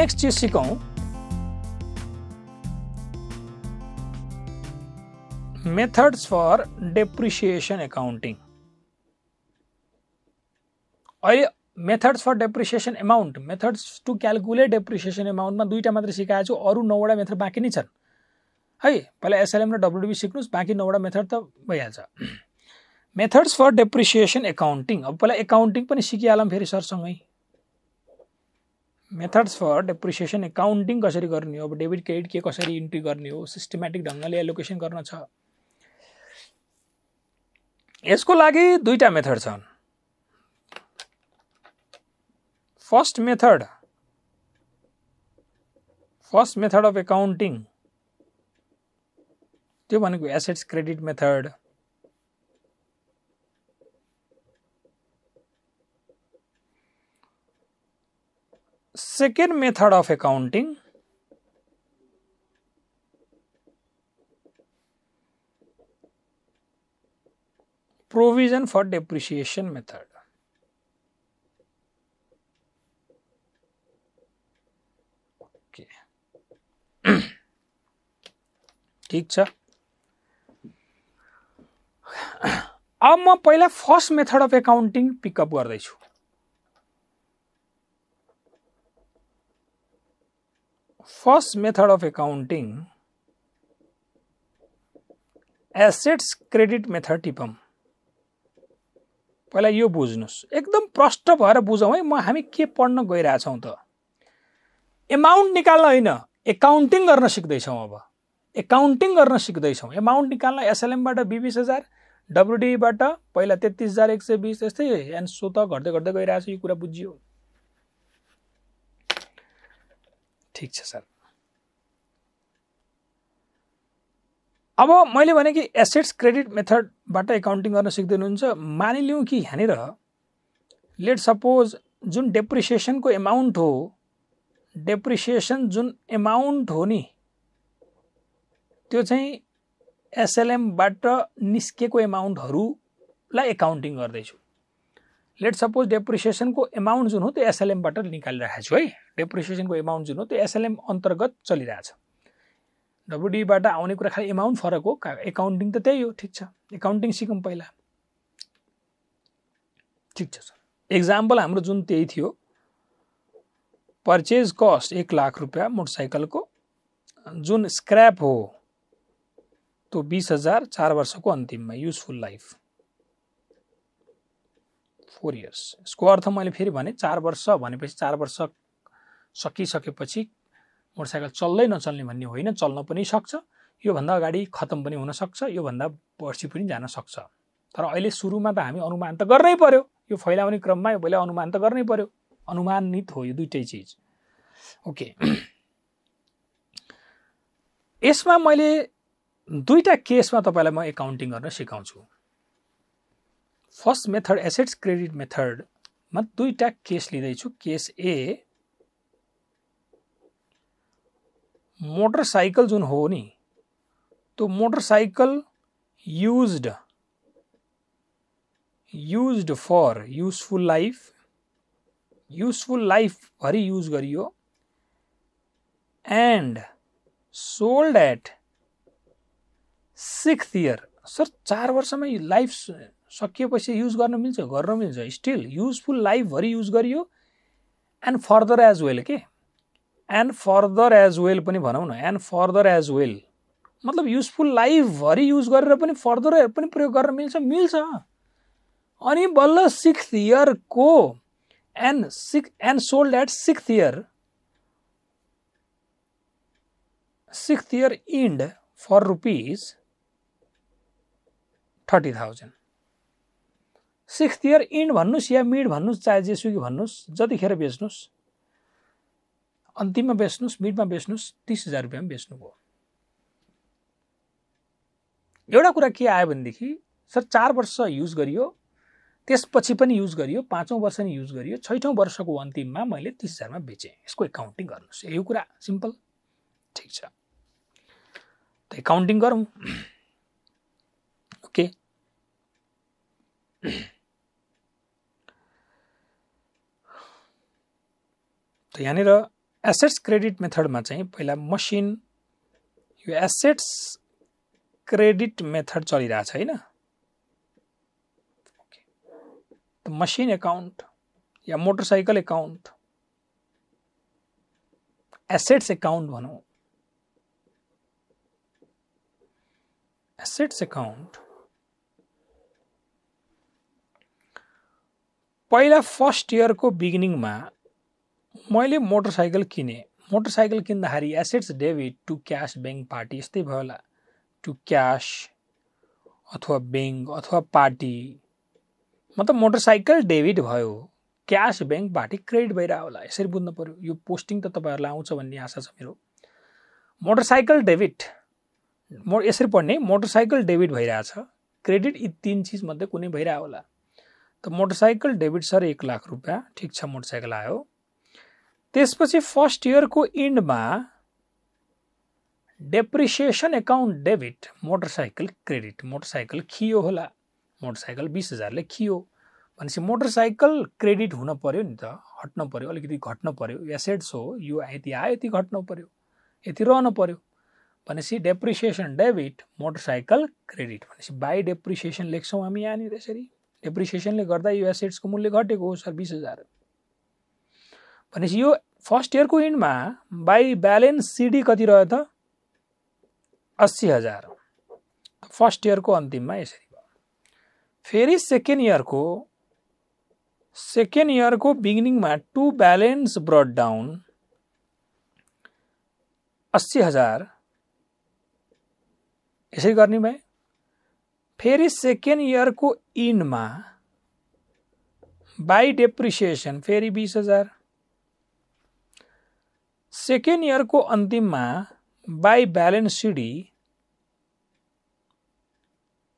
Next चिज सिकौँ methods for depreciation accounting अहिले methods for depreciation amount methods to calculate depreciation एमाउन्टमा दुईवटा मात्रै सिकाएको छु अरू नौवटा मेथड बाँकी नै छन् है पहिला एसएलएम र डब्लुडिबी सिक्नुहोस् बाँकी नौवटा मेथड त भइहाल्छ मेथड्स फर डेप्रिसिएसन एकाउन्टिङ अब पहिला एकाउन्टिङ पनि सिकिहालौँ फेरि सरसँगै मेथड्स फर डेप्रिसिएसन एकाउन्टिङ कसरी गर्ने हो अब डेबिट क्रेडिट के कसरी इन्ट्री गर्ने हो सिस्टमेटिक ढङ्गले एलोकेसन गर्न छ यसको लागि दुईवटा मेथड छन् first method first method of accounting त्यो भनेको assets credit method second method of accounting provision for depreciation method okay ठीक छ अब म पहिला first method of accounting pick up गर्दैछु first method of accounting assets credit method टिपम पहिला यो बुझ्नुहोस् एकदम प्रष्ट भएर बुझौँ है म हामी के पढ्न गइरहेछौँ त एमाउन्ट निकाल्न होइन एकाउन्टिङ गर्न सिक्दैछौँ अब एकाउन्टिङ गर्न सिक्दैछौँ एमाउन्ट निकाल्न एसएलएमबाट बिबिस हजार डब्लुडिबाट पहिला तेत्तिस हजार एक सय बिस त्यस्तै एन्ड सो त घट्दै घट्दै गइरहेछ यो कुरा बुझियो ठिक छ सर अब मैले भने कि एसेट्स क्रेडिट मेथडबाट एकाउन्टिङ गर्न सिक्दैनुहुन्छ मानिलिउँ कि यहाँनिर लेट सपोज जुन डेप्रिसिएसनको एमाउन्ट हो डेप्रिसिएसन जुन एमाउन्ट हो नि त्यो चाहिँ एसएलएमबाट निस्केको एमाउन्टहरूलाई एकाउन्टिङ गर्दैछु लेट सपोज डेप्रिसिएसनको एमाउन्ट जुन हो त्यो एसएलएमबाट निकालिरहेको छु है डेप्रिसिएसनको एमाउन्ट जुन हो त्यो एसएलएम अन्तर्गत चलिरहेछ डब्लुडीबाट आउने कुरा खालि एमाउन्ट फरक हो एकाउन्टिङ त त्यही हो ठिक छ एकाउन्टिङ सिकौँ पहिला ठिक छ सर एक्जाम्पल हाम्रो जुन त्यही थियो पर्चेज कस्ट एक लाख रुपियाँ मोटरसाइकलको जुन स्क्रैप हो तो बिस हजार चार वर्षको अन्तिममा युजफुल लाइफ फोर इयर्स यसको अर्थ मैले फेरि भने चार वर्ष भनेपछि चार वर्ष सकिसकेपछि मोटरसाइकल चल्दै नचल्ने भन्ने होइन चल्न पनि सक्छ योभन्दा अगाडि खत्तम पनि हुनसक्छ योभन्दा पर्सि पनि जान सक्छ तर अहिले सुरुमा त हामी अनुमान त गर्नै पर्यो यो फैलाउने क्रममा यो पहिला अनुमान त गर्नै पर्यो अनुमानित हो यो दुइटै चिज ओके यसमा मैले दुईवटा केसमा तपाईँलाई म एकाउन्टिङ गर्न सिकाउँछु first method assets credit method में दुईटा केस લીધે केस ए मोटरसाइकल मोटरसाइकिल जो हो नी, तो motorcycle used used for useful life useful life भरी यूज करियो and sold at six year sir चार वर्षमै लाइफ सकिएपछि युज गर्न मिल्छ गर्न मिल्छ स्टिल युजफुल लाइफभरि युज गरियो एन्ड फर्दर एज वेल के एन्ड फर्दर एज वेल पनि भनौँ न एन्ड फर्दर एज वेल मतलब युजफुल लाइफभरि युज गरेर पनि फर्दर पनि प्रयोग गर्न मिल्छ मिल्छ अनि बल्ल सिक्स इयरको end six end sold at sixth year sixth year end for rupees thirty thousand six year end भन्नुहोस् या मिड भन्नुहोस् चाहे जेसुकी भन्नुहोस् जतिखेर बेच्नुहोस् अन्तिममा बेच्नुहोस् मिडमा बेच्नुहोस् तिस हजार रुपियाँमा बेच्नुभयो एउटा कुरा के आयो भनेदेखि सर चार वर्ष युज गरियो त्यसपछि पनि युज गरियो पाँचौँ वर्ष नि युज गरियो छैठौँ वर्षको अन्तिममा मैले तिस हजारमा बेचेँ यसको एकाउन्टिङ गर्नुहोस् यो कुरा सिम्पल ठिक छ त एकाउन्टिङ गरौँ ओके त यहाँनिर एसेट्स क्रेडिट मेथडमा चाहिँ पहिला मसिन यो एसेट्स क्रेडिट मेथड चलिरहेछ होइन मसिन एकाउन्ट या मोटरसाइकल एकाउन्ट एसेट्स एकाउन्ट भनौँ एसेट्स एकाउन्ट पहिला फर्स्ट इयरको बिगिनिङमा मैले मोटरसाइकल किनेँ मोटरसाइकल किन्दाखेरि assets debit to cash bank party यस्तै भयो होला टु क्यास अथवा ब्याङ्क अथवा पार्टी मतलब मोटरसाइकल डेबिट भयो क्यास ब्याङ्क पार्टी क्रेडिट भइरहेको होला यसरी बुझ्नु पऱ्यो यो पोस्टिङ त तपाईँहरूलाई आउँछ भन्ने आशा छ मेरो मोटरसाइकल डेबिट म यसरी पढ्ने मोटरसाइकल डेबिट भइरहेछ क्रेडिट यी तिन चिजमध्ये कुनै भइरहेको होला त मोटरसाइकल डेबिट सर एक लाख रुपियाँ ठिक छ मोटरसाइकल आयो त्यसपछि फर्स्ट इयरको इन्डमा depreciation account debit motorcycle credit motorcycle खियो होला मोटरसाइकल बिस हजारले खियो भनेपछि मोटरसाइकल क्रेडिट हुन पऱ्यो नि त हट्न पऱ्यो अलिकति घट्न पऱ्यो एसेट्स हो यो यति आयो यति घट्न पऱ्यो यति रहन पऱ्यो भनेपछि डेप्रिसिएसन डेबिट मोटरसाइकल क्रेडिट भनेपछि बाई डेप्रिसिएसन लेख्छौँ हामी यहाँनिर यसरी डेप्रिसिएसनले गर्दा यो एसेट्सको मूल्य घटेको हो सर बिस हजार भनेपछि यो फर्स्ट इयरको इन्डमा बाई ब्यालेन्स सिडी कति रह्यो त अस्सी हजार फर्स्ट इयरको अन्तिममा यसरी फेरि सेकेन्ड इयरको सेकेन्ड इयरको बिगिनिङमा टु ब्यालेन्स ब्रड डाउन अस्सी हजार यसरी गर्ने भए फेरि सेकेन्ड इयरको इनमा बाई डेप्रिसिएसन फेरि बिस हजार सेकेन्ड इयरको अन्तिममा बाई ब्यालेन्स सिडी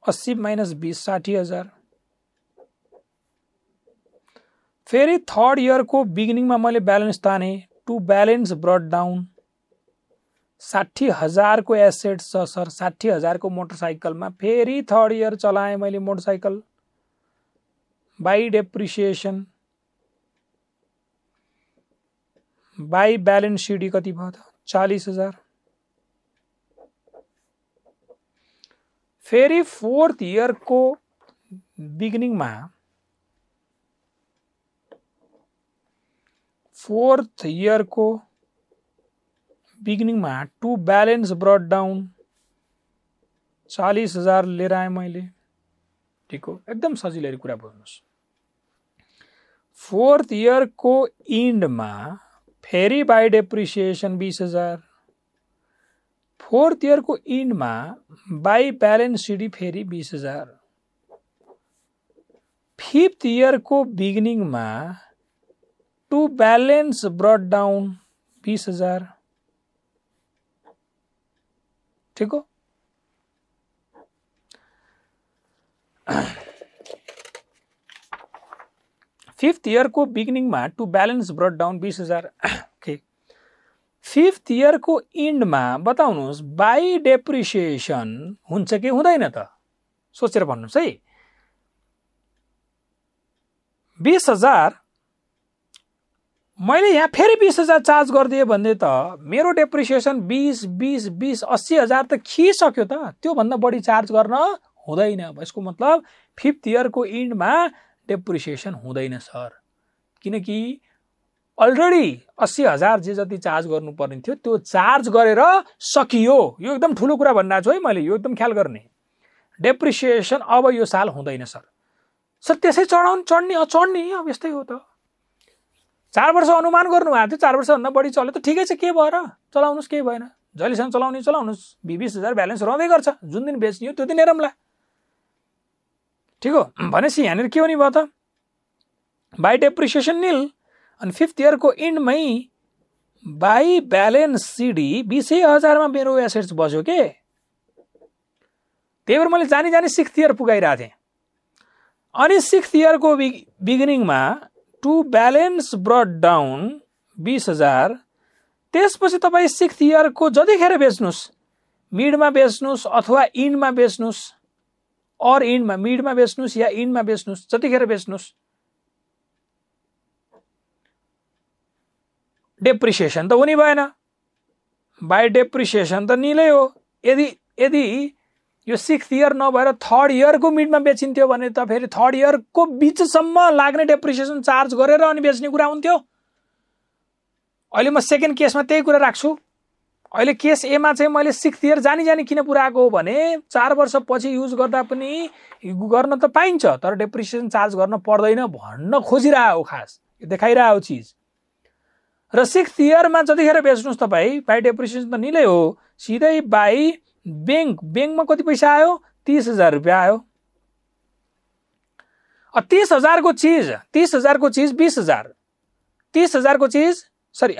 अस्सी माइनस बिस साठी हजार फेरि थर्ड इयरको बिगिनिङमा मैले ब्यालेन्स ताने टु ब्यालेन्स ब्रड डाउन साठी हजार को एसेट सर साठी मोटरसाइकिल में फेरी थर्ड इयर चलाएं मैं motorcycle by depreciation by balance CD कति भाई चालीस हजार फेरी फोर्थ बिगनिंग में फोर्थ को बिगिनिङमा टु ब्यालेन्स ब्रड डाउन चालिस हजार लिएर आएँ मैले ठिक हो एकदम सजिलै कुरा बुझ्नुहोस् फोर्थ इयरको इन्डमा फेरि बाई डेप्रिसिएसन बिस हजार फोर्थ इयरको इन्डमा बाई ब्यालेन्स सिडी फेरि बिस हजार फिफ्थ इयरको बिगिनिङमा टु ब्यालेन्स ब्रड डाउन बिस हजार ठीक हो फिफ्थ इयरको बिगिनिङमा टु ब्यालेन्स ब्रड डाउन बिस हजार ओके फिफ्थ इयरको इन्डमा बताउनुहोस् बाई डेप्रिसिएसन हुन्छ कि हुँदैन त सोचेर भन्नुहोस् है बिस हजार मैले यहाँ फेरि बिस हजार चार्ज गरिदिएँ भने त मेरो डेप्रिसिएसन बिस बिस बिस अस्सी हजार त खिसक्यो त त्योभन्दा बढी चार्ज गर्न हुँदैन यसको मतलब फिफ्थ इयरको इन्डमा डेप्रिसिएसन हुँदैन सर किनकि अलरेडी अस्सी हजार जे जति चार्ज गर्नुपर्ने थियो त्यो चार्ज गरेर सकियो यो एकदम ठुलो कुरा भनिरहेको छु है मैले यो एकदम ख्याल गर्ने डेप्रिसिएसन अब यो साल हुँदैन सर सर त्यसै चढाउनु चढ्ने अचढ्ने अब यस्तै हो त चार वर्ष अनुमान गर्नुभएको थियो चार वर्षभन्दा बढी चल्यो त ठिकै छ के भएर र चलाउनुहोस् केही भएन जहिलेसम्म चलाउने चलाउनुहोस् बिस बिस हजार ब्यालेन्स रहँदै गर्छ जुन दिन बेच्ने हो त्यो दिन हेरौँला ठिक हो भनेपछि यहाँनिर के हुने भयो त बाई डेप्रिसिएसन निल अनि फिफ्थ इयरको इन्डमै बाई ब्यालेन्स सिडी बिसै हजारमा मेरो एसेट्स बस्यो के त्यही भएर मैले जानी जानी सिक्स्थ इयर पुगाइरहेको थिएँ अनि सिक्स इयरको बिगिनिङमा टु ब्यालेन्स ब्रड डाउन बिस हजार त्यसपछि तपाईँ सिक्स इयरको जतिखेर बेच्नुहोस् मिडमा बेच्नुहोस् अथवा इन्डमा बेच्नुहोस् अर इन्डमा मिडमा बेच्नुहोस् या इन्डमा बेच्नुहोस् जतिखेर बेच्नुहोस् डेप्रिसिएसन त हुने भएन बाई डेप्रिसिएसन त निलै हो यदि यदि यो सिक्स इयर नभएर थर्ड इयरको मिडमा बेचिन्थ्यो भने त फेरि थर्ड इयरको बिचसम्म लाग्ने डेप्रिसिएसन चार्ज गरेर अनि बेच्ने कुरा हुन्थ्यो अहिले म सेकेन्ड केसमा त्यही कुरा राख्छु अहिले केस एमा चाहिँ मैले सिक्स इयर जानी जानी किन पुऱ्याएको हो भने चार वर्षपछि युज गर्दा पनि गर्न त पाइन्छ तर डेप्रिसिएसन चार्ज गर्न पर्दैन भन्न खोजिरहेको खास देखाइरहेको चिज र सिक्स इयरमा जतिखेर बेच्नुहोस् तपाईँ बाई डेप्रिसिएसन त निलै हो सिधै बाई ब्याङ्क ब्याङ्कमा कति पैसा आयो तिस हजार रुपियाँ आयो तिस हजारको चिज तिस हजारको चिज बिस हजार तिस हजारको चिज सरी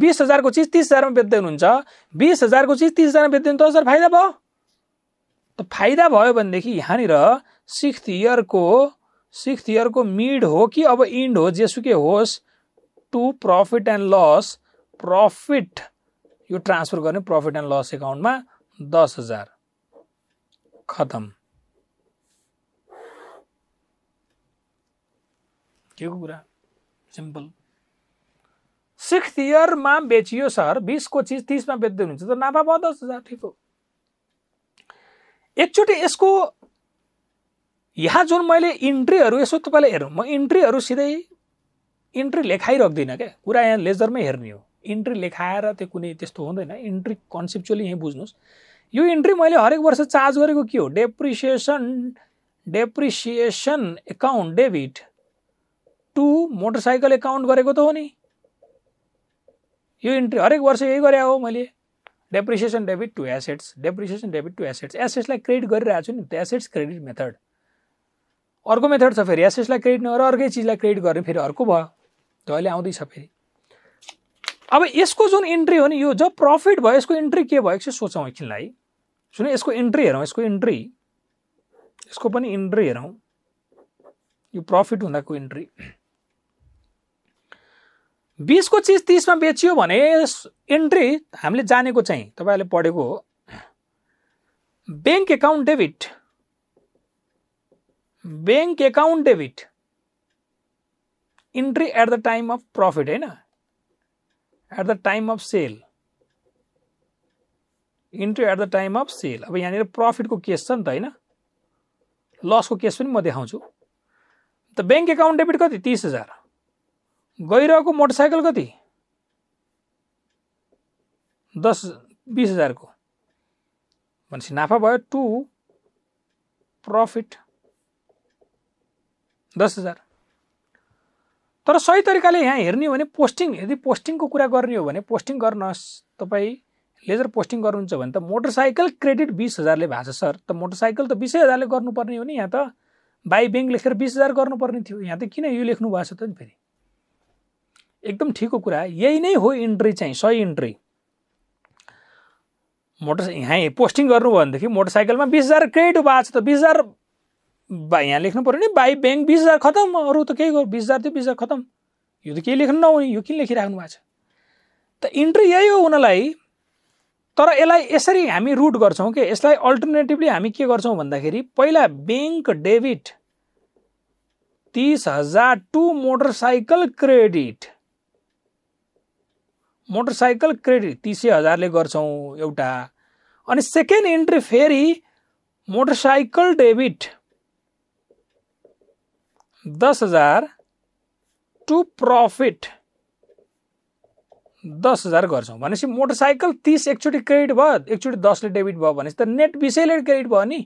बिस हजारको चिज तिस हजारमा बेच्दै हुनुहुन्छ बिस हजारको चिज तिस हजारमा बेच्दै हुनु त सर फाइदा भयो त फाइदा भयो भनेदेखि यहाँनिर सिक्स्थ इयरको सिक्स इयरको मिड हो कि अब इन्ड हो जेसुकै होस् to profit and loss profit यो ट्रान्सफर गर्ने प्रफिट एन्ड लस एकाउन्टमा दस हजार खतम के कुरा सिम्पल सिक्स इयरमा बेचियो सर बिसको चिज तिसमा बेच्दै हुनुहुन्छ त नाफा भयो दस हजार ठिक हो एकचोटि यसको यहाँ जुन मैले इन्ट्रीहरू यसो तपाईँले हेर्नु म इन्ट्रीहरू सिधै इन्ट्री लेखाइराख्दिनँ क्या कुरा यहाँ लेजरमै हेर्ने हो इन्ट्री लेखाएर त्यो कुनै त्यस्तो हुँदैन इन्ट्री कन्सेप्चुअली यहीँ बुझ्नुहोस् यो इन्ट्री मैले हरेक वर्ष चार्ज गरेको के हो depreciation depreciation account debit to motorcycle account गरेको त हो नि यो इन्ट्री हरेक वर्ष यही गरे हो मैले depreciation debit to assets depreciation debit to assets एसेट्सलाई क्रेडिट गरिरहेको छु नि त एसेट्स क्रेडिट मेथड अर्को मेथड छ फेरि एसेट्सलाई क्रेडिट नगरेर अर्कै चिजलाई क्रेडिट गर्ने फेरि अर्को भयो त्यो अहिले आउँदैछ फेरि अब यसको जुन इन्ट्री हो नि यो जब प्रफिट भयो यसको इन्ट्री के भयो चाहिँ सोचौँ एकछिनलाई सुन यसको इन्ट्री हेरौँ यसको इन्ट्री यसको पनि इन्ट्री हेरौँ यो प्रफिट हुँदाको इन्ट्री बिसको चिज तिसमा बेचियो भने इन्ट्री हामीले जानेको चाहिँ तपाईँहरूले पढेको हो bank account debit bank account debit entry at the time of profit होइन at the time of sale into at the time of sale अब यहाँ प्रफिट को केस छ लस को केस भी म देखाउँछु त ब्याङ्क एकाउन्ट डेबिट कति तिस हजार रह मोटरसाइकिल कस बीस हजार को मैं नाफा भयो टू प्रफिट दस हजार तर सही तरिकाले यहाँ हेर्ने हो भने पोस्टिङ यदि पोस्टिङको कुरा गर्ने हो भने पोस्टिङ गर्नुहोस् तपाईँ लेजर पोस्टिङ गर्नुहुन्छ भने त मोटरसाइकल क्रेडिट बिस हजारले भएको छ सर त मोटरसाइकल त बिसै हजारले गर्नुपर्ने हो नि यहाँ त बाई ब्याङ्क लेखेर बिस हजार गर्नुपर्ने थियो यहाँ त किन यो लेख्नु भएको छ त नि फेरि एकदम ठिकको कुरा यही नै हो इन्ट्री चाहिँ सही इन्ट्री मोटर यहाँ पोस्टिङ गर्नुभयो भनेदेखि मोटरसाइकलमा बिस हजार क्रेडिट भएको छ त बिस हजार यहाँ लेख्नु पऱ्यो नि बाई ब्याङ्क बिस हजार खतम अरू त केही गर्यो बिस हजार थियो बिस हजार खतम यो त केही लेख्नु नहुने यो किन लेखिराख्नु भएको छ त इन्ट्री यही हो उनीहरूलाई तर यसलाई यसरी हामी रुट गर्छौँ कि यसलाई अल्टरनेटिभली हामी के गर्छौँ भन्दाखेरि पहिला ब्याङ्क डेबिट तिस हजार to motorcycle credit motorcycle credit तिसै हजारले गर्छौँ एउटा अनि सेकेन्ड इन्ट्री फेरि मोटरसाइकल डेबिट दस हजार टु प्रफिट दस हजार गर्छौँ भनेपछि मोटरसाइकल तिस एकचोटि क्रेडिट भयो एकचोटि दसले डेबिट भयो भनेपछि त नेट बिसैले क्रेडिट भयो नि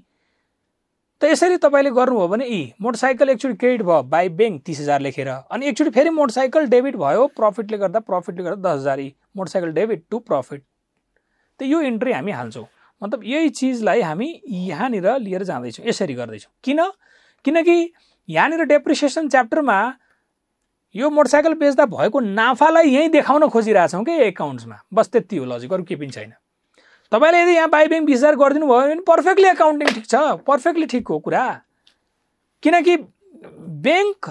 त यसरी तपाईँले गर्नुभयो भने यी मोटरसाइकल एकचोटि क्रेडिट भयो बाई ब्याङ्क तिस हजार लेखेर अनि एकचोटि फेरि मोटरसाइकल डेबिट भयो प्रफिटले गर्दा प्रफिटले गर्दा दस हजार यी मोटरसाइकल डेबिट टु प्रफिट त यो इन्ट्री हामी हाल्छौँ मतलब यही चिजलाई हामी यहाँनिर लिएर जाँदैछौँ यसरी गर्दैछौँ किन किनकि यहाँनिर डेप्रिसिएसन च्याप्टरमा यो मोटरसाइकल बेच्दा भएको नाफालाई यहीँ देखाउन खोजिरहेछौँ कि एकाउन्ट्समा बस त्यति हो लजिक अरू केही पनि छैन तपाईँले यदि यहाँ बाई ब्याङ्क बिस हजार गरिदिनु भयो भने पर्फेक्टली एकाउन्टिङ ठिक छ पर्फेक्टली ठिक हो कुरा किनकि ब्याङ्क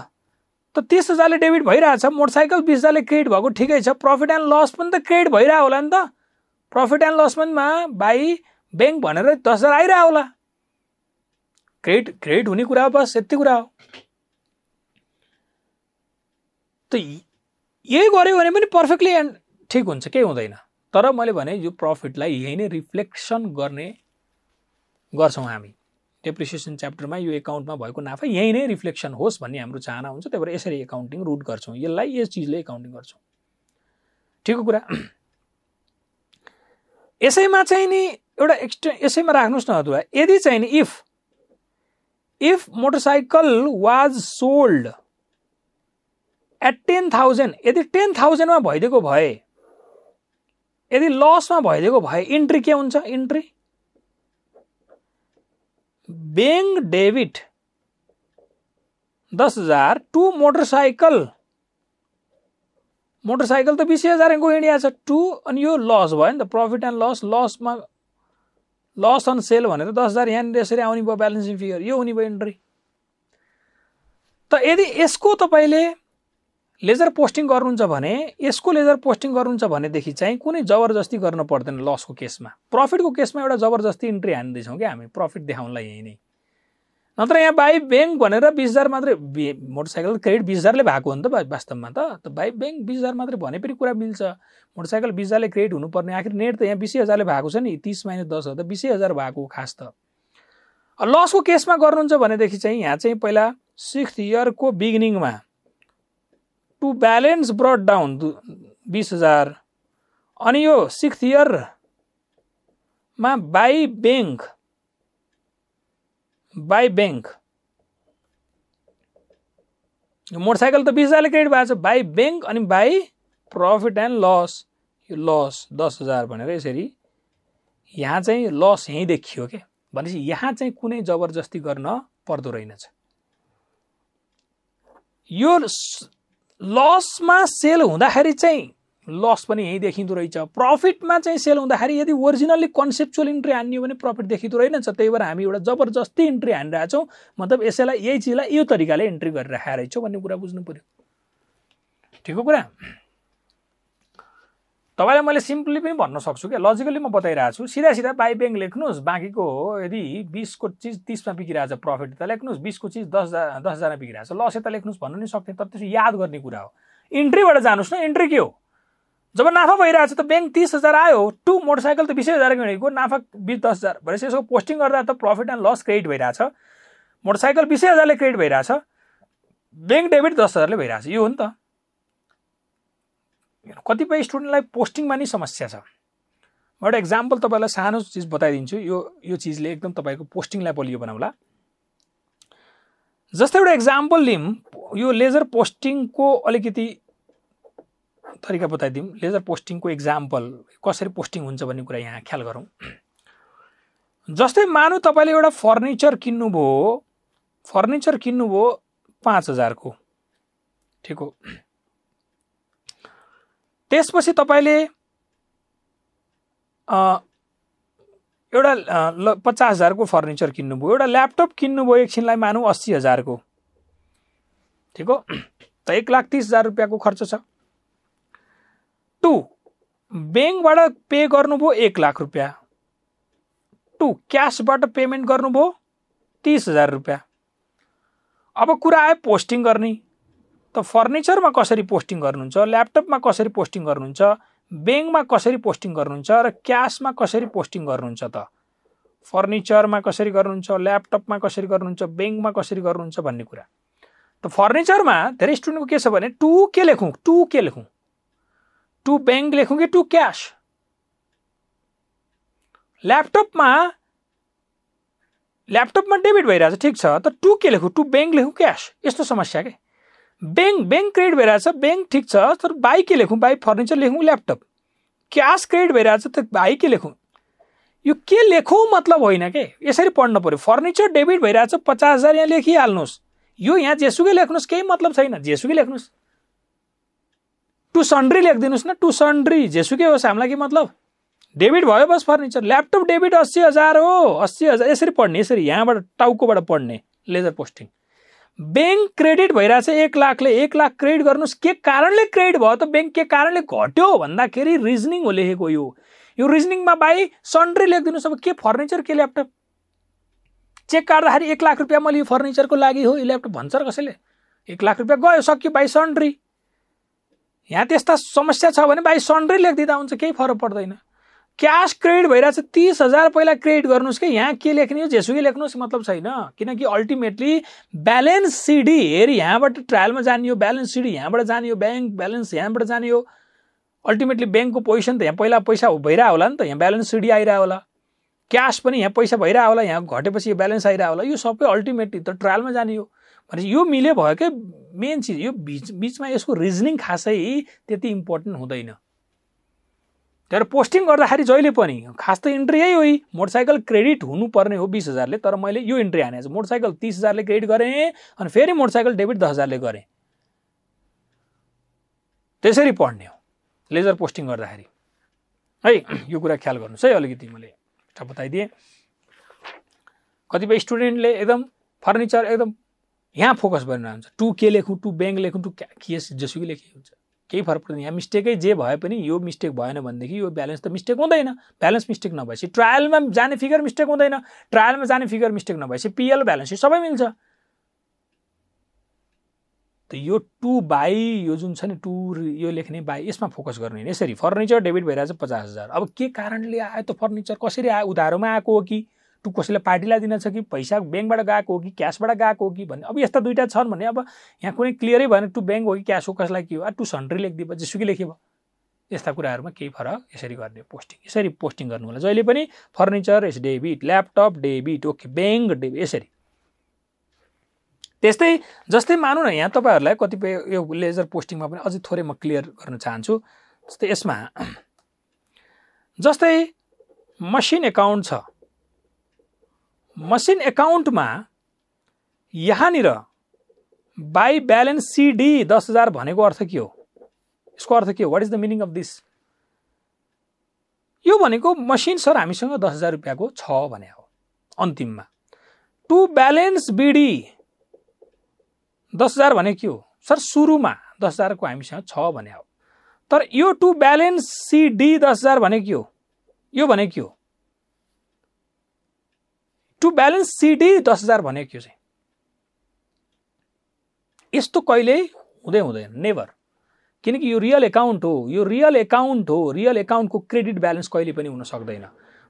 त तिस हजारले डेबिट भइरहेछ मोटरसाइकल बिस हजारले क्रेडिट भएको ठिकै छ प्रफिट एन्ड लस पनि त क्रेडिट भइरहेको होला नि त प्रफिट एन्ड लस पनिमा बाई ब्याङ्क भनेर दस हजार आइरह होला क्रेडिट क्रेडिट हुने कुरा हो बस यति कुरा हो त यही गऱ्यो भने पनि पर्फेक्टली एन्ड ठिक हुन्छ केही हुँदैन तर मैले भने यो प्रफिटलाई यही नै रिफ्लेक्सन गर्ने गर्छौँ हामी डेप्रिसिएसन च्याप्टरमा यो एकाउन्टमा भएको नाफा यहीँ नै रिफ्लेक्सन होस् भन्ने हाम्रो चाहना हुन्छ त्यही भएर यसरी एकाउन्टिङ रुट गर्छौँ यसलाई यस चिजले एकाउन्टिङ गर्छौँ ठिक कुरा यसैमा चाहिँ नि एउटा एक्सटे यसैमा राख्नुहोस् न अदुवा यदि चाहिँ नि if if motorcycle was sold at ten thousand यदि टेन थाउजन्डमा भइदिएको भए यदि लसमा भइदिएको भए इन्ट्री के हुन्छ इन्ट्री बेङ डेबिट दस हजार टु मोटरसाइकल मोटरसाइकल त बिसै हजारको इन्डिया छ टु अनि यो लस भयो नि त प्रफिट एन्ड लस लसमा लस अन सेल भनेर दस हजार यहाँनिर यसरी आउने भयो ब्यालेन्सिङ फिगर यो हुने भयो इन्ट्री त यदि यसको तपाईँले लेजर पोस्टिङ गर्नुहुन्छ भने यसको लेजर पोस्टिङ गर्नुहुन्छ भनेदेखि चाहिँ कुनै जबरजस्ती गर्न पर्दैन लसको केसमा प्रफिटको केसमा एउटा जबरजस्ती इन्ट्री हान्दैछौँ क्या हामी प्रफिट देखाउनलाई यहीँ नै नत्र यहाँ बाई ब्याङ्क भनेर बिस हजार मात्रै मोटरसाइकल क्रेडिट बिस हजारले भएको हो नि त वास्तवमा त बाई ब्याङ्क बिस हजार मात्रै भने पनि कुरा मिल्छ मोटरसाइकल बिस हजारले क्रेडिट हुनुपर्ने आखिर नेट त यहाँ बिसै हजारले भएको छ नि तिस माइनस दस हजार बिसै हजार भएको खास त लसको केसमा गर्नुहुन्छ भनेदेखि चाहिँ यहाँ चाहिँ पहिला सिक्स इयरको बिगिनिङमा टु ब्यालेन्स ब्रड डाउन बिस हजार अनि यो सिक्स इयरमा बाई ब्याङ्क बाई ब्याङ्क यो मोटरसाइकल त बिस हजारले क्रेडिट भएको छ बाई ब्याङ्क अनि बाई प्रफिट एन्ड लस यो लस दस हजार भनेर यसरी यहाँ चाहिँ लस यहीँ देखियो क्या भनेपछि यहाँ चाहिँ कुनै जबरजस्ती गर्न पर्दो रहेनछ यो लसमा सेल हुँदाखेरि चाहिँ लस पनि यहीँ देखिँदो रहेछ प्रफिटमा चाहिँ सेल हुँदाखेरि यदि ओरिजिनल्ली कन्सेप्चुअल इन्ट्री हान्यो भने प्रफिट देखिँदो रहेनछ त्यही भएर हामी एउटा जबरजस्ती इन्ट्री हानिरहेछौँ मतलब यसैलाई यही चिजलाई यो तरिकाले इन्ट्री गरिराखेको रहेछौँ भन्ने कुरा बुझ्नु पऱ्यो ठिक कुरा तपाईँलाई मैले सिम्पली पनि भन्न सक्छु क्या लजिकली म बताइरहेको छु सिधा सिधा बाई ब्याङ्क लेख्नुहोस् बाँकीको हो यदि बिसको चिज तिसमा बिग्रिरहेको छ प्रफिट त लेख्नुहोस् बिसको चिज दस दसजना बिग्रिरहेको छ लस यता लेख्नुहोस् भन्नु नि सक्थेँ तर त्यसो याद गर्ने कुरा हो इन्ट्रीबाट जानुहोस् न इन्ट्री के हो जब नाफा भइरहेको छ त ब्याङ्क तिस हजार आयो टु मोटरसाइकल त बिसै हजार नाफा बिस दस हजार भनेपछि यसको पोस्टिङ गर्दा त प्रफिट एन्ड लस क्रेडिट भइरहेछ मोटरसाइकल बिसै हजारले क्रेडिट भइरहेछ ब्याङ्क डेबिट दस हजारले भइरहेछ यो हो नि त कतिपय स्टुडेन्टलाई पोस्टिङमा नि समस्या छ म एउटा इक्जाम्पल तपाईँलाई सानो चिज बताइदिन्छु यो यो चिजले एकदम तपाईँको पोस्टिङलाई बलियो बनाउला जस्तै एउटा इक्जाम्पल लिम यो लेजर पोस्टिङको अलिकति तरिका बताइदिउँ लेजर पोस्टिङको इक्जाम्पल कसरी पोस्टिङ हुन्छ भन्ने कुरा यहाँ ख्याल गरौँ जस्तै मानु तपाईँले एउटा फर्निचर किन्नुभयो फर्निचर किन्नुभयो पाँच हजारको ठिक हो त्यसपछि तपाईँले एउटा ल पचास हजारको फर्निचर किन्नुभयो एउटा ल्यापटप किन्नुभयो एकछिनलाई मानु अस्सी हजारको ठिक हो त एक लाख तिस हजार रुपियाँको खर्च छ टु ब्याङ्कबाट पे गर्नुभयो एक लाख रुपियाँ टु क्यासबाट पेमेन्ट गर्नुभयो तिस हजार रुपियाँ अब कुरा आयो पोस्टिङ गर्ने त फर्निचरमा कसरी पोस्टिङ गर्नुहुन्छ ल्यापटपमा कसरी पोस्टिङ गर्नुहुन्छ ब्याङ्कमा कसरी पोस्टिङ गर्नुहुन्छ र क्यासमा कसरी पोस्टिङ गर्नुहुन्छ त फर्निचरमा कसरी गर्नुहुन्छ ल्यापटपमा कसरी गर्नुहुन्छ ब्याङ्कमा कसरी गर्नुहुन्छ भन्ने कुरा त फर्निचरमा धेरै स्टुडेन्टको के छ भने टु के लेखौँ टु के लेखौँ टु ब्याङ्क लेखौँ कि टु क्यास ल्यापटपमा ल्यापटपमा डेबिट भइरहेछ ठिक छ त टु के लेखौँ टु ब्याङ्क लेखौँ क्यास यस्तो समस्या के ब्याङ्क ब्याङ्क क्रेडिट भइरहेछ ब्याङ्क ठिक छ तर बाई के लेखौँ बाई फर्निचर लेखौँ ल्यापटप क्यास क्रेडिट भइरहेछ त बाई के लेखौँ यो के लेखौँ मतलब होइन के यसरी पढ्नु पऱ्यो फर्निचर डेबिट भइरहेछ पचास हजार यहाँ लेखिहाल्नुहोस् यो यहाँ जेसुकै लेख्नुहोस् केही मतलब छैन जेसुकै लेख्नुहोस् टु सन्ड्री लेखिदिनुहोस् न टु सन्ड्री जेसुकै होस् हामीलाई के मतलब डेबिट भयो बस फर्निचर ल्यापटप डेबिट अस्सी हजार हो अस्सी हजार यसरी पढ्ने यसरी यहाँबाट टाउकोबाट पढ्ने लेजर पोस्टिङ ब्याङ्क क्रेडिट भइरहेछ एक लाखले एक लाख क्रेडिट गर्नुहोस् के कारणले क्रेडिट भयो त ब्याङ्क के कारणले घट्यो भन्दाखेरि रिजनिङ हो लेखेको यो यो रिजनिङमा बाई सन्ड्री लेखिदिनुहोस् अब के फर्निचर के ल्यापटप चेक काट्दाखेरि एक लाख रुपियाँ मैले यो फर्निचरको लागि हो यो ल्यापटप भन्छ कसैले एक लाख रुपियाँ गयो सक्यो बाई सन्ड्री यहाँ त्यस्ता समस्या छ भने भाइ सन्ड्री लेखिदिँदा हुन्छ केही फरक पर्दैन क्यास क्रेडिट भइरहेछ तिस हजार पहिला क्रेडिट गर्नुहोस् कि यहाँ के लेख्ने हो जेसुकै लेख्नुहोस् मतलब छैन किनकि अल्टिमेटली ब्यालेन्स सिडी हेरी यहाँबाट ट्रायलमा जाने हो ब्यालेन्स सिडी यहाँबाट जाने हो ब्याङ्क ब्यालेन्स यहाँबाट जाने हो अल्टिमेटली ब्याङ्कको पोजिसन त यहाँ पहिला पैसा भइरहेको होला नि त यहाँ ब्यालेन्स सिडी आइरहेको होला क्यास पनि यहाँ पैसा भइरहेको होला यहाँ घटेपछि यो ब्यालेन्स आइरहेको होला यो सबै अल्टिमेटली त ट्रायलमा जाने हो भनेपछि यो मिले भयो क्या मेन चिज यो बिच बिचमा यसको रिजनिङ खासै त्यति इम्पोर्टेन्ट हुँदैन तर पोस्टिङ गर्दाखेरि जहिले पनि खास त इन्ट्री यही हो मोटरसाइकल क्रेडिट हुनुपर्ने हो बिस हजारले तर मैले यो इन्ट्री हाने छु मोटरसाइकल तिस हजारले क्रेडिट गरेँ अनि फेरि मोटरसाइकल डेबिट दस हजारले गरेँ त्यसरी पढ्ने हो लेजर पोस्टिङ गर्दाखेरि है यो कुरा ख्याल गर्नुहोस् है अलिकति मैले बताइदिएँ कतिपय स्टुडेन्टले एकदम फर्निचर एकदम यहाँ फोकस गरिरहन्छ हुन्छ टु के लेखौँ टु ब्याङ्क लेखौँ टु केस जसुकै लेखे हुन्छ केही फरक पर्दैन यहाँ मिस्टेकै जे भए पनि यो मिस्टेक भएन भनेदेखि यो ब्यालेन्स त मिस्टेक हुँदैन ब्यालेन्स मिस्टेक नभएपछि ट्रायलमा जाने फिगर मिस्टेक हुँदैन ट्रायलमा जाने फिगर मिस्टेक नभएपछि पिएल ब्यालेन्स सबै मिल्छ त यो टु बाई यो जुन छ नि टु यो लेख्ने बाई यसमा फोकस गर्ने यसरी फर्निचर डेबिट भइरहेछ पचास हजार अब के कारणले आयो त फर्निचर कसरी आयो उधारोमा आएको हो कि टु कसैले पार्टीलाई दिनेछ कि पैसा ब्याङ्कबाट गएको हो कि क्यासबाट गएको हो कि भन्ने अब यस्ता दुइटा छन् भने अब यहाँ कुनै क्लियरै भएन टु ब्याङ्क हो कि क्यास हो कसलाई के हो टु सन्ट्री लेखिदियो भने जेसुकी लेखे भयो यस्ता कुराहरूमा केही फरक यसरी गर्ने पोस्टिङ यसरी पोस्टिङ गर्नु होला जहिले पनि furniture is debit laptop debit okay bank debit यसरी त्यस्तै जस्तै मानौँ न यहाँ तपाईँहरूलाई कतिपय यो लेजर पोस्टिङमा पनि अझै थोरै म क्लियर गर्न चाहन्छु जस्तै यसमा जस्तै मसिन एकाउन्ट छ मसिन एकाउन्टमा यहाँनिर बाई ब्यालेन्स सिडी दस हजार भनेको अर्थ के हो यसको अर्थ के हो what is the meaning of this यो भनेको मसिन सर हामीसँग दस हजार रुपियाँको छ भने हो अन्तिममा टु ब्यालेन्स बिडी दस हजार भने के हो सर सुरुमा दस हजारको हामीसँग छ भने हो तर यो टु ब्यालेन्स सिडी दस हजार भने के हो यो भने के हो टु ब्यालेन्स सिडी दस हजार भनेको थियो चाहिँ यस्तो कहिले हुँदै हुँदैन नेभर किनकि यो रियल एकाउन्ट हो यो रियल एकाउन्ट हो रियल एकाउन्टको क्रेडिट ब्यालेन्स कहिले पनि हुन सक्दैन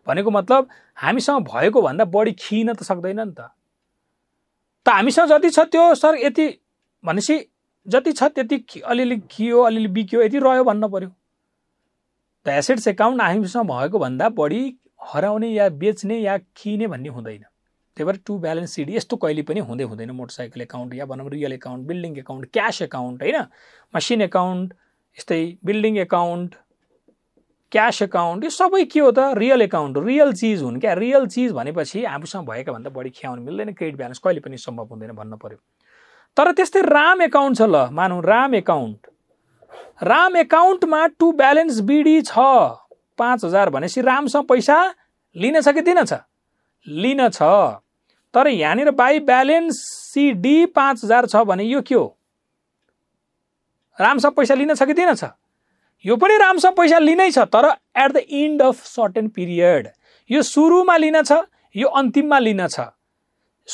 भनेको मतलब हामीसँग भएको भन्दा बढी खिन त सक्दैन नि त त हामीसँग जति छ त्यो सर यति भनेपछि जति छ त्यति अलिअलि खियो अलिअलि बिक्यो यति रह्यो भन्न पऱ्यो त एसेट्स एकाउन्ट हामीसँग भएको भन्दा बढी हराउने या बेच्ने या किने भन्ने हुँदैन त्यही भएर टु ब्यालेन्स सिडी यस्तो कहिले पनि हुँदै हुँदैन मोटरसाइकल एकाउन्ट या भनौँ real account building account cash account होइन मसिन एकाउन्ट यस्तै बिल्डिङ एकाउन्ट क्यास एकाउन्ट यो सबै के हो त रियल एकाउन्ट रियल चिज हुन् क्या रियल चिज भनेपछि हाम्रोसँग भएका भन्दा बढी ख्याउनु मिल्दैन क्रेडिट ब्यालेन्स कहिले पनि सम्भव हुँदैन भन्नु पऱ्यो तर त्यस्तै राम एकाउन्ट छ ल मानौँ राम एकाउन्ट राम एकाउन्टमा टु ब्यालेन्स बिडी छ पाँच हजार भनेपछि राम्रोसँग पैसा लिनेछ कि छ लिन छ तर यहाँनिर बाई ब्यालेन्स सिडी पाँच हजार छ भने यो के हो रामसँग पैसा लिनेछ कि छ यो पनि रामसँग पैसा लिनै छ तर at the end of certain period यो सुरुमा लिन छ यो अन्तिममा लिन छ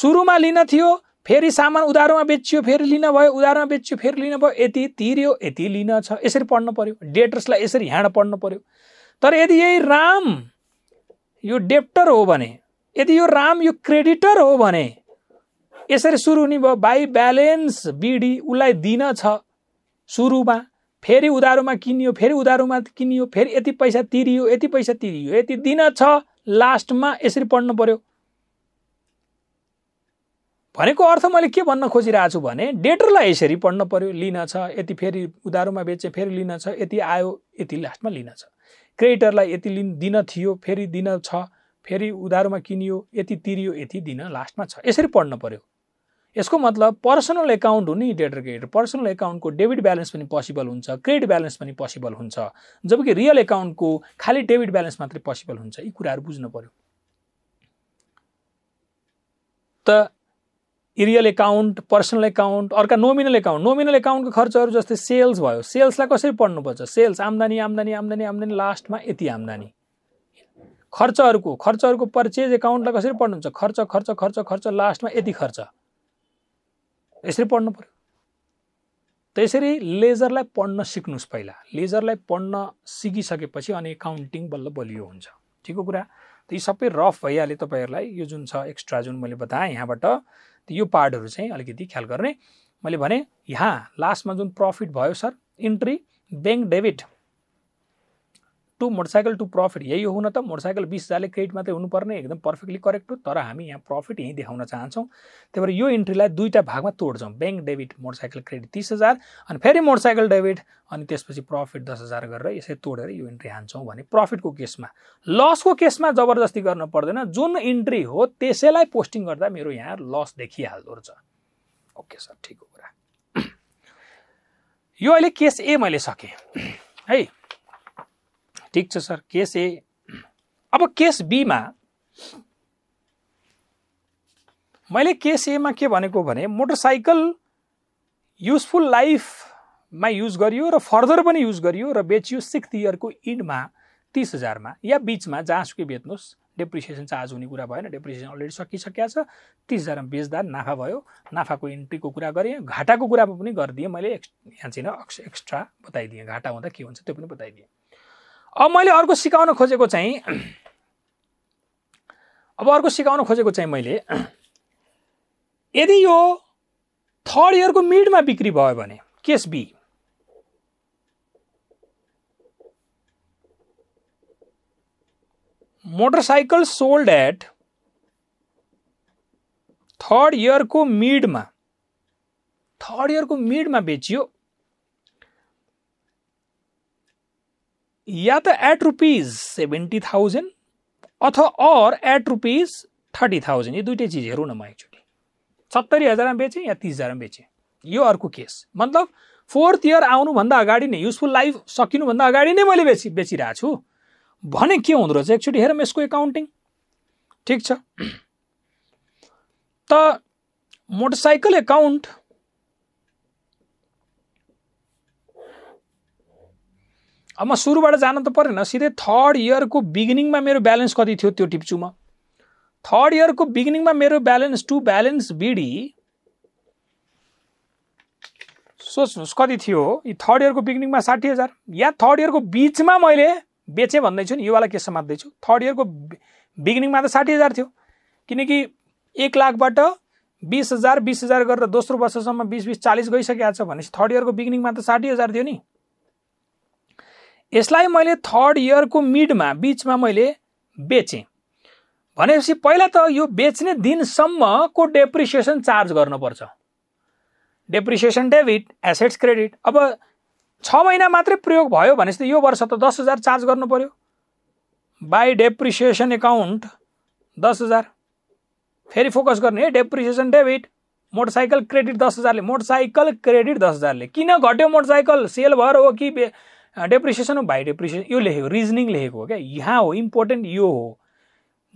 सुरुमा लिन थियो फेरि सामान उधारोमा बेचियो फेरि लिन भयो उधारोमा बेचियो फेरि लिन भयो यति तिर्यो यति लिन छ यसरी पढ्नु पर्यो डेटर्सलाई यसरी ह्याँड पढ्नु पर्यो तर यदि यही राम यो डेप्टर हो भने यदि यो राम यो क्रेडिटर हो भने यसरी सुरु हुने भयो बाई ब्यालेन्स बिडी उसलाई दिन छ सुरुमा फेरि उधारोमा किनियो फेरि उधारोमा किनियो फेरि यति पैसा तिरियो यति पैसा तिरियो यति दिन छ लास्टमा यसरी पढ्नु पर्यो भनेको अर्थ मैले के भन्न खोजिरहेको छु भने डेटरलाई यसरी पढ्न पर्यो लिन छ यति फेरि उधारोमा बेचेँ फेरि लिन छ यति आयो यति लास्टमा लिन छ क्रेडिटरलाई यति लिन दिन थियो फेरि दिन छ फेरि उधारोमा किनियो यति तिरियो यति दिन लास्टमा छ यसरी पढ्न पर्यो यसको मतलब पर्सनल एकाउन्ट हो नि डेटर क्रेडिटर पर्सनल एकाउन्टको डेबिट ब्यालेन्स पनि पोसिबल हुन्छ क्रेडिट ब्यालेन्स पनि पोसिबल हुन्छ जबकि रियल एकाउन्टको खालि डेबिट ब्यालेन्स मात्रै पोसिबल हुन्छ यी कुराहरू बुझ्नु पऱ्यो त रियल एकाउन्ट पर्सनल एकाउन्ट अर्का नोमिनल एकाउन्ट नोमिनल एकाउन्टको खर्चहरू जस्तै सेल्स भयो सेल्सलाई कसरी पढ्नुपर्छ सेल्स आम्दानी आम्दानी आम्दानी आम्दानी लास्टमा यति आम्दानी खर्चहरूको खर्चहरूको पर्चेज एकाउन्टलाई कसरी पढ्नुहुन्छ खर्च खर्च खर्च खर्च लास्टमा यति खर्च यसरी पढ्नु पऱ्यो त्यसरी लेजरलाई पढ्न सिक्नुहोस् पहिला लेजरलाई पढ्न सिकिसकेपछि अनि एकाउन्टिङ बल्ल बलियो हुन्छ ठिक कुरा त यी सबै रफ भइहाल्यो तपाईँहरूलाई यो जुन छ एक्स्ट्रा जुन मैले बताएँ यहाँबाट यो पार्टहरू चाहिँ अलिकति ख्याल गर्ने मैले भने यहाँ लास्टमा जुन प्रफिट भयो sir entry bank debit to motorcycle to profit यही हो न त मोटरसाइकल बिस हजारले क्रेडिट मात्रै हुनुपर्ने एकदम पर्फेक्टली करेक्ट हो तर हामी यहाँ प्रफिट यहीँ देखाउन चाहन्छौँ त्यही भएर यो इन्ट्रीलाई दुईवटा भागमा तोड्छौँ ब्याङ्क डेबिट मोटरसाइकल क्रेडिट तिस हजार अनि फेरि मोटरसाइकल डेबिट अनि त्यसपछि प्रफिट दस हजार गरेर यसरी तोडेर यो इन्ट्री हान्छौँ भने प्रफिटको केसमा लसको केसमा जबरजस्ती गर्न पर्दैन जुन इन्ट्री हो त्यसैलाई पोस्टिङ गर्दा मेरो यहाँ लस देखिहाल्दो रहेछ ओके सर ठिक हो कुरा यो अहिले केस ए मैले सकेँ है ठिक छ सर केस ए अब केस बीमा मैले केस एमा के भनेको भने मोटरसाइकल युजफुल लाइफमा युज गरियो र फर्दर पनि युज गरियो र बेचियो सिक्स इयरको इन्डमा तिस हजारमा या बिचमा जहाँसुकै बेच्नुहोस् डेप्रिसिएसन चार्ज हुने कुरा भएन डेप्रिसिएसन अलरेडी सकिसकेको छ तिस हजारमा बेच्दा नाफा भयो नाफाको इन्ट्रीको कुरा गरेँ घाटाको कुरा पनि गरिदिएँ मैले एक्स यहाँ चाहिँ एक्स्ट्रा बताइदिएँ घाटा हुँदा के हुन्छ त्यो पनि बताइदिएँ अब मैले अर्को सिकाउन खोजेको चाहिँ अब अर्को सिकाउन खोजेको चाहिँ मैले यदि यो थर्ड इयरको मिडमा बिक्री भयो भने case B motorcycle sold at third इयरको मिडमा थर्ड इयरको मिडमा बेचियो या त एट रुपिज सेभेन्टी थाउजन्ड अथवा or at rupees thirty thousand यो दुइटै चिज हेरौँ न म एकचोटि सत्तरी हजारमा बेचेँ या तिस हजारमा बेचेँ यो अर्को केस मतलब फोर्थ इयर आउनुभन्दा अगाडि नै युजफुल लाइफ सकिनुभन्दा अगाडि नै मैले बेची बेचिरहेको छु भने के हुँदो रहेछ एकचोटि हेरौँ यसको एकाउन्टिङ ठिक छ त मोटरसाइकल एकाउन्ट अब म सुरुबाट जान त परेन सिधै थर्ड इयरको बिगिनिङमा मेरो ब्यालेन्स कति थियो त्यो टिप्छु म थर्ड इयरको बिगिनिङमा मेरो ब्यालेन्स टु ब्यालेन्स बिडी सोच्नुहोस् कति थियो यी थर्ड इयरको बिगिनिङमा साठी हजार या थर्ड इयरको बिचमा मैले बेचेँ भन्दैछु नि योवाला के समात्दैछु थर्ड इयरको बिगिनिङमा त साठी हजार थियो किनकि एक लाखबाट बिस हजार बिस हजार गरेर दोस्रो वर्षसम्म बिस बिस चालिस गइसकेको छ भनेपछि थर्ड इयरको बिगिनिङमा त साठी हजार थियो नि यसलाई मैले थर्ड इयरको मिडमा बिचमा मैले बेचेँ भनेपछि पहिला त यो बेच्ने दिनसम्मको डेप्रिसिएसन चार्ज गर्नुपर्छ डेप्रिसिएसन डेबिट एसेट्स क्रेडिट अब छ महिना मात्रै प्रयोग भयो भनेपछि यो वर्ष त दस हजार चार्ज गर्नु पऱ्यो बाई डेप्रिसिएसन एकाउन्ट दस हजार फेरि फोकस गर्ने है डेप्रिसिएसन डेबिट मोटरसाइकल क्रेडिट दस हजारले मोटरसाइकल क्रेडिट दस हजारले किन घट्यो मोटरसाइकल सेल भएर हो कि डेप्रिसिएसन अफ भाइ डेप्रिसिएसन यो लेखेको रिजनिङ लेखेको हो क्या यहाँ हो इम्पोर्टेन्ट यो हो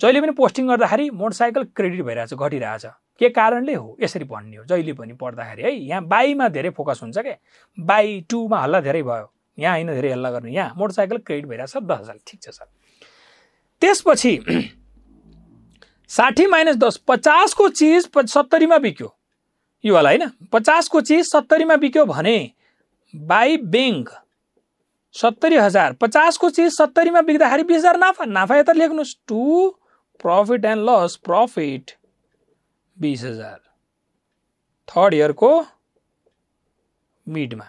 जहिले पनि पोस्टिङ गर्दाखेरि मोटरसाइकल क्रेडिट भइरहेछ घटिरहेछ के कारणले हो यसरी भन्ने हो जहिले पनि पढ्दाखेरि है यहाँ बाईमा धेरै फोकस हुन्छ क्या बाई टूमा हल्ला धेरै भयो यहाँ होइन धेरै हल्ला गर्ने यहाँ मोटरसाइकल क्रेडिट भइरहेछ दस हजार ठिक छ सर त्यसपछि साठी माइनस दस पचासको चिज सत्तरीमा बिक्यो यो होला होइन पचासको चिज सत्तरीमा बिक्यो भने बाई ब्याङ्क सत्तरी हजार पचासको चिज सत्तरीमा बिक्दाखेरि बिस हजार नाफा नाफा यता लेख्नुहोस् to profit and loss profit बिस हजार थर्ड इयरको मिडमा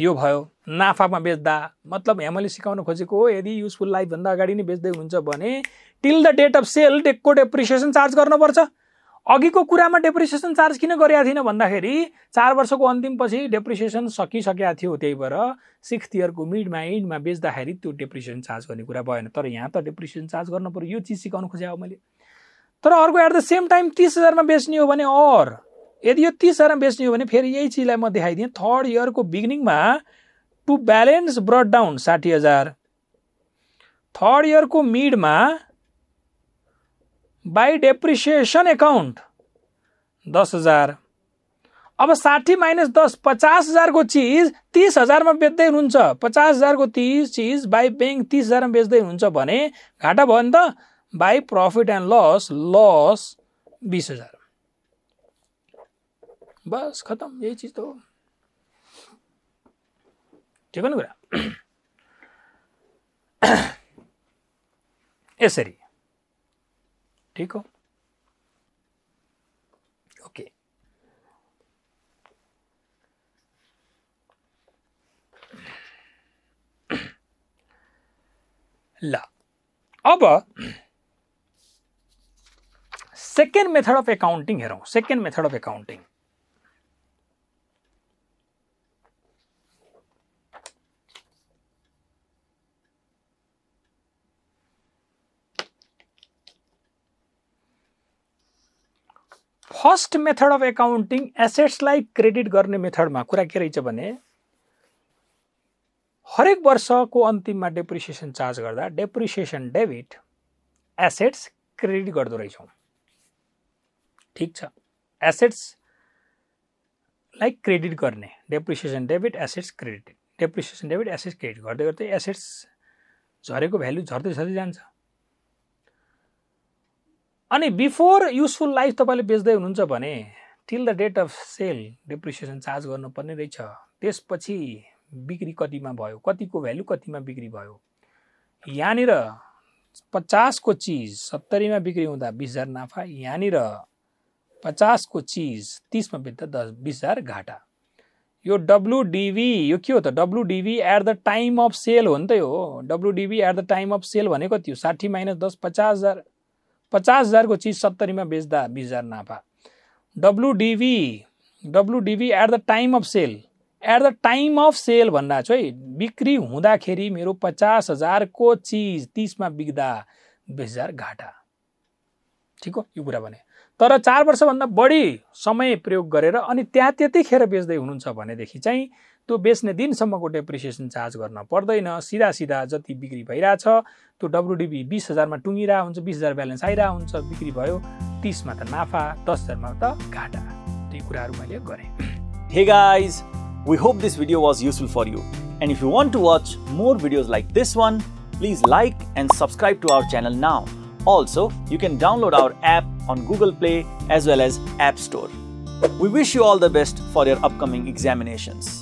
यो भयो नाफामा बेच्दा मतलब यहाँ मैले सिकाउन खोजेको हो यदि युजफुल लाइफभन्दा अगाडि नै बेच्दै हुन्छ भने till the date of sale डेकको डेप्रिसिएसन चार्ज गर्नुपर्छ अघिको कुरामा डेप्रिसिएसन चार्ज किन गरेका थिइनँ भन्दाखेरि चार वर्षको अन्तिमपछि डेप्रिसिएसन सकिसकेका थियो त्यही भएर सिक्स इयरको मिडमा इन्डमा बेच्दाखेरि त्यो डेप्रिसिएसन चार्ज गर्ने कुरा भएन तर यहाँ त डेप्रिसिएसन चार्ज गर्नु पऱ्यो यो चिज सिकाउनु खोजेँ हो मैले तर अर्को एट द सेम टाइम तिस हजारमा बेच्ने हो भने अर यदि यो तिस हजारमा बेच्ने हो भने फेरि यही चिजलाई म देखाइदिएँ थर्ड इयरको बिगिनिङमा टु ब्यालेन्स ब्रड डाउन साठी हजार थर्ड इयरको मिडमा बाई डेप्रिसिएसन एकाउन्ट दस हजार अब साठी माइनस दस पचास हजारको चिज तिस हजारमा बेच्दै हुनुहुन्छ पचास हजारको तिस चिज बाई ब्याङ्क तिस हजारमा बेच्दै हुनुहुन्छ भने घाटा भयो नि त by profit and loss loss बिस हजार बस खतम यही चिज त हो ठिक हो नि कुरा यसरी ठीक हो ओके ला अब सेकेंड मेथड ऑफ अकाउंटिंग है रहा हूं second method of accounting first method of accounting एसेट्सलाई क्रेडिट गर्ने मेथडमा कुरा के रहेछ भने हरेक वर्षको अन्तिममा डेप्रिसिएसन चार्ज गर्दा डेप्रिसिएसन डेबिट एसेट्स क्रेडिट गर्दो रहेछौँ ठिक छ एसेट्सलाई क्रेडिट गर्ने depreciation debit assets credit depreciation debit assets credit गर्दै गर्दै एसेट्स झरेको भ्यालु झर्दै झर्दै जान्छ अनि बिफोर युजफुल लाइफ तपाईँले बेच्दै हुनुहुन्छ भने till the date of sale depreciation charge गर्नुपर्ने रहेछ त्यसपछि बिक्री कतिमा भयो कतिको भ्यालु कतिमा बिक्री भयो यहाँनिर पचासको चिज सत्तरीमा बिक्री हुँदा बिस हजार नाफा यहाँनिर पचासको चिज तिसमा बेच्दा दस बिस हजार घाटा यो डब्लुडिबी यो के हो त WDV at the time of sale हो नि त यो WDV at the time of sale भनेको त्यो साठी माइनस दस पचास हजार पचास हजारको चिज सत्तरीमा बेच्दा बिस हजार नाफा WDV WDV at the time of sale at the time of sale भन्दा छु बिक्री हुँदाखेरि मेरो पचास हजारको चिज तिसमा बिक्दा बिस हजार घाटा ठिक हो यो कुरा भने तर चार वर्षभन्दा बढी समय प्रयोग गरेर अनि त्यहाँ त्यतिखेर बेच्दै हुनुहुन्छ भनेदेखि चाहिँ त्यो बेच्ने दिनसम्मको डेप्रिसिएसन चार्ज गर्न पर्दैन सिधा सिधा जति बिक्री भइरहेछ त्यो डब्लुडिबी बिस हजारमा टुङ्गिरहेको हुन्छ बिस हजार ब्यालेन्स आइरहेको हुन्छ बिक्री भयो तिसमा त नाफा दस हजारमा त घाटा त्यही कुराहरू मैले गरेँ hey guys we hope this video was useful for you and if you want to watch more videos like this one please like and subscribe to our channel now also you can download our app on Google Play as well as App Store we wish you all the best for your upcoming examinations.